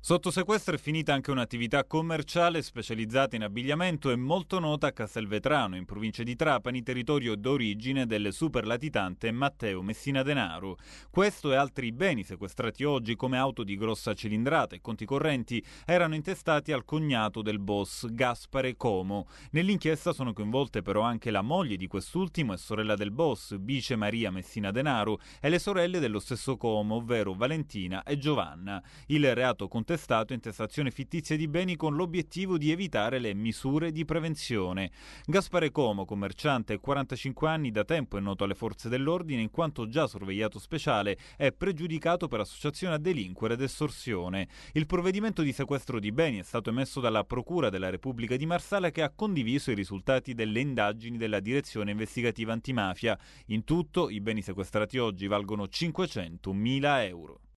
Sotto sequestro è finita anche un'attività commerciale specializzata in abbigliamento e molto nota a Castelvetrano, in provincia di Trapani, territorio d'origine del superlatitante Matteo Messina Denaro. Questo e altri beni sequestrati oggi, come auto di grossa cilindrata e conti correnti, erano intestati al cognato del boss Gaspare Como. Nell'inchiesta sono coinvolte però anche la moglie di quest'ultimo e sorella del boss, vice Maria Messina Denaro, e le sorelle dello stesso Como, ovvero Valentina e Giovanna. Il reato contro contestato intestazione fittizia di beni con l'obiettivo di evitare le misure di prevenzione. Gaspare Como, commerciante, 45 anni, da tempo è noto alle forze dell'ordine in quanto già sorvegliato speciale, è pregiudicato per associazione a delinquere ed estorsione. Il provvedimento di sequestro di beni è stato emesso dalla Procura della Repubblica di Marsala che ha condiviso i risultati delle indagini della Direzione Investigativa Antimafia. In tutto i beni sequestrati oggi valgono 500.000 euro.